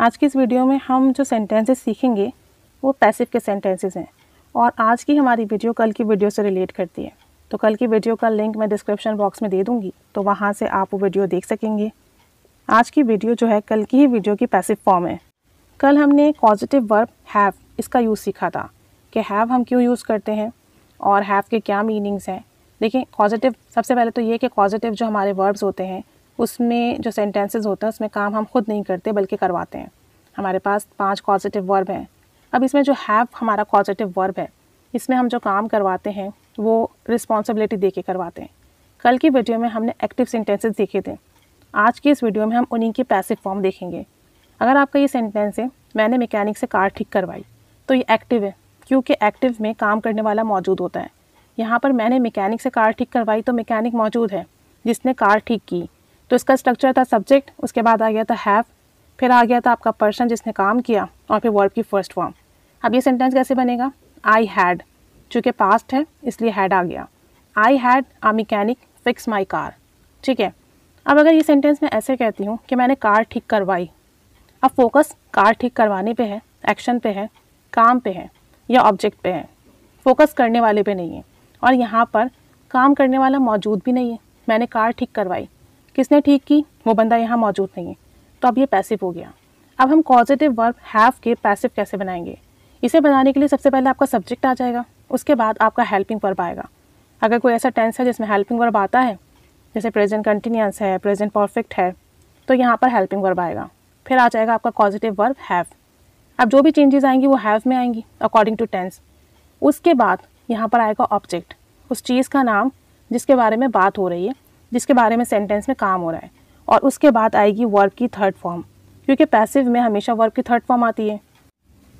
आज की इस वीडियो में हम जो सेंटेंसेस सीखेंगे वो पैसिव के सेंटेंसेस हैं और आज की हमारी वीडियो कल की वीडियो से रिलेट करती है तो कल की वीडियो का लिंक मैं डिस्क्रिप्शन बॉक्स में दे दूँगी तो वहाँ से आप वो वीडियो देख सकेंगे आज की वीडियो जो है कल की ही वीडियो की पैसिव फॉर्म है कल हमने पॉजिटिव वर्ब हैव इसका यूज़ सीखा था कि हैव हम क्यों यूज़ करते हैं और हैव के क्या मीनिंग्स हैं देखिए पॉजिटिव सबसे पहले तो ये कि पॉजिटिव जो हमारे वर्ब्स होते हैं उसमें जो सेंटेंसेस होते हैं उसमें काम हम खुद नहीं करते बल्कि करवाते हैं हमारे पास पांच पॉजिटिव वर्ब हैं अब इसमें जो हैव हमारा पॉजिटिव वर्ब है इसमें हम जो काम करवाते हैं वो रिस्पॉन्सिबिलिटी दे के करवाते हैं कल की वीडियो में हमने एक्टिव सेंटेंसेस देखे थे आज की इस वीडियो में हम उन्हीं के पैसिव फॉर्म देखेंगे अगर आपका ये सेंटेंस है मैंने मैकेनिक से कार ठीक करवाई तो ये एक्टिव है क्योंकि एक्टिव में काम करने वाला मौजूद होता है यहाँ पर मैंने मैकेनिक से कार ठीक करवाई तो मैकेनिक मौजूद है जिसने कार ठीक की तो इसका स्ट्रक्चर था सब्जेक्ट उसके बाद आ गया था हैव फिर आ गया था आपका पर्सन जिसने काम किया और फिर वर्ब की फर्स्ट फॉर्म अब ये सेंटेंस कैसे बनेगा आई हैड चूँकि पास्ट है इसलिए हैड आ गया I had a mechanic fix my car ठीक है अब अगर ये सेंटेंस मैं ऐसे कहती हूँ कि मैंने कार ठीक करवाई अब फोकस कार ठीक करवाने पे है एक्शन पे है काम पे है या ऑब्जेक्ट पे है फोकस करने वाले पे नहीं है और यहाँ पर काम करने वाला मौजूद भी नहीं है मैंने कार ठीक करवाई किसने ठीक की वो बंदा यहाँ मौजूद नहीं है तो अब ये पैसिव हो गया अब हम पॉजिटिव वर्ब हैव के पैसिव कैसे बनाएंगे इसे बनाने के लिए सबसे पहले आपका सब्जेक्ट आ जाएगा उसके बाद आपका हेल्पिंग वर्ब आएगा अगर कोई ऐसा टेंस है जिसमें हेल्पिंग वर्ब आता है जैसे प्रेजेंट कंटिन्यूस है प्रेजेंट परफेक्ट है तो यहाँ पर हेल्पिंग वर्ब आएगा फिर आ जाएगा आपका पॉजिटिव वर्ब हैव अब जो भी चेंजेस आएंगी वो हैव में आएंगी अकॉर्डिंग टू टेंस उसके बाद यहाँ पर आएगा ऑब्जेक्ट उस चीज़ का नाम जिसके बारे में बात हो रही है जिसके बारे में सेंटेंस में काम हो रहा है और उसके बाद आएगी वर्ब की थर्ड फॉर्म क्योंकि पैसिव में हमेशा वर्ब की थर्ड फॉर्म आती है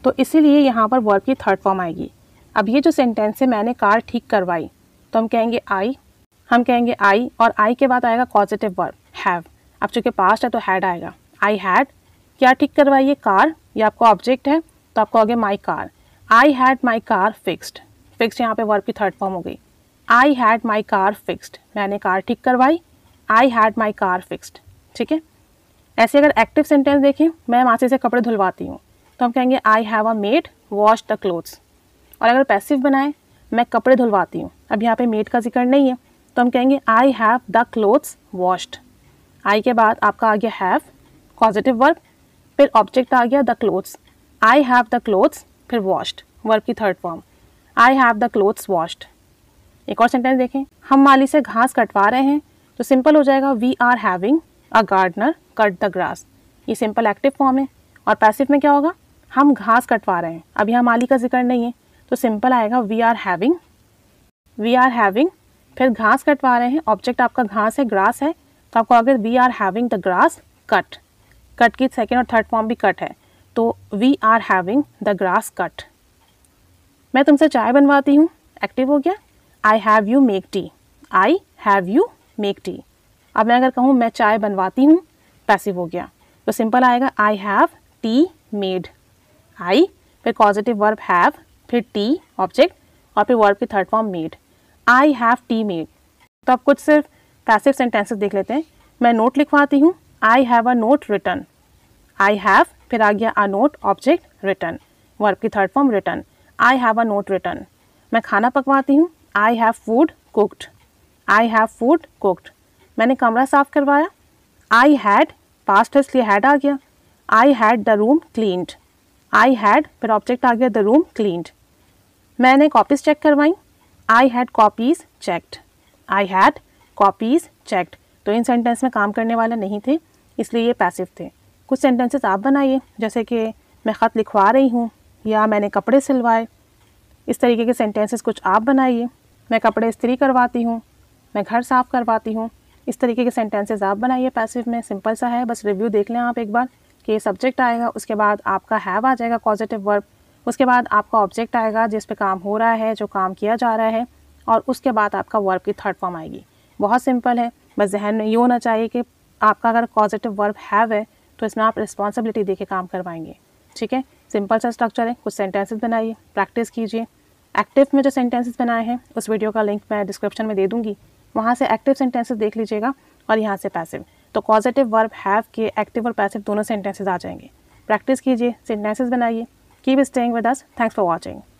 तो इसीलिए यहाँ पर वर्ब की थर्ड फॉर्म आएगी अब ये जो सेंटेंस है मैंने कार ठीक करवाई तो हम कहेंगे आई हम कहेंगे आई और आई के बाद आएगा पॉजिटिव वर्ब हैव अब चूँकि पास्ट है तो हैड आएगा आई हैड क्या ठीक करवाई ये कार या आपका ऑब्जेक्ट है तो आपको आगे my car I had my car fixed fix यहाँ पे वर्ब की थर्ड फॉर्म हो गई I had my car fixed मैंने कार ठीक करवाई I had my car fixed ठीक है ऐसे अगर एक्टिव सेंटेंस देखें मैं मासी से कपड़े धुलवाती हूँ तो हम कहेंगे I have a maid wash the clothes और अगर पैसिव बनाए मैं कपड़े धुलवाती हूँ अब यहाँ पे मेड का जिक्र नहीं है तो हम कहेंगे I have the clothes washed I के बाद आपका आ गया हैव पॉजिटिव वर्क फिर ऑब्जेक्ट आ गया the clothes I have the clothes फिर वॉश्ड वर्क की third form I have the clothes washed एक और सेंटेंस देखें हम माली से घास कटवा रहे हैं तो सिंपल हो जाएगा we are having a gardener cut the grass ये सिंपल एक्टिव फॉर्म है और पैसिव में क्या होगा हम घास कटवा रहे हैं अब यहाँ माली का जिक्र नहीं है तो सिंपल आएगा we are having we are having फिर घास कटवा रहे हैं ऑब्जेक्ट आपका घास है ग्रास है तो आपको अगर we are having the grass cut cut की सेकेंड और थर्ड फॉर्म भी कट है तो we are having the grass cut मैं तुमसे चाय बनवाती हूँ एक्टिव हो गया I have you make tea I have you make tea अब मैं अगर कहूँ मैं चाय बनवाती हूँ पैसिव हो गया तो सिंपल आएगा I have tea made I फिर पॉजिटिव वर्ब हैव फिर टी ऑब्जेक्ट और फिर वर्ब की third form made I have tea made तो आप कुछ सिर्फ पैसिव सेंटेंसेस देख लेते हैं मैं नोट लिखवाती हूँ I have a note return I have फिर आ गया a note object return verb की third form return I have a note return मैं खाना पकवाती हूँ I have food cooked I have food cooked मैंने कमरा साफ करवाया आई हैड पास्ट है इसलिए हैड आ गया I had the room cleaned I had फिर ऑब्जेक्ट आ गया द रूम क्लीनड मैंने कॉपीज़ चेक करवाई I had copies checked I had copies checked तो इन सेंटेंस में काम करने वाले नहीं थे इसलिए ये पैसिव थे कुछ सेंटेंसेस आप बनाइए जैसे कि मैं ख़त लिखवा रही हूँ या मैंने कपड़े सिलवाए इस तरीके के सेंटेंसेस कुछ आप बनाइए मैं कपड़े इस्त्री करवाती हूँ मैं घर साफ़ करवाती हूँ इस तरीके के सेंटेंसेज आप बनाइए पैसिव में सिंपल सा है बस रिव्यू देख लें आप एक बार कि सब्जेक्ट आएगा उसके बाद आपका हैव आ जाएगा पॉजिटिव वर्ब उसके बाद आपका ऑब्जेक्ट आएगा जिस पे काम हो रहा है जो काम किया जा रहा है और उसके बाद आपका वर्ब की थर्ड फॉर्म आएगी बहुत सिंपल है बस जहन में ये होना चाहिए कि आपका अगर पॉजिटिव वर्ब हैव है तो इसमें आप रिस्पॉन्सिबिलिटी दे के काम करवाएंगे ठीक है सिंपल सा स्ट्रक्चर है कुछ सेंटेंसेस बनाइए प्रैक्टिस कीजिए एक्टिव में जो सेंटेंसेस बनाए हैं उस वीडियो का लिंक मैं डिस्क्रिप्शन में दे दूँगी वहाँ से एक्टिव सेंटेंसेस देख लीजिएगा और यहाँ से पैसिव तो पॉजिटिव वर्ब हैव के एक्टिव और पैसिव दोनों सेंटेंसेज आ जाएंगे प्रैक्टिस कीजिए सेंटेंसेज बनाइए keep staying with us thanks for watching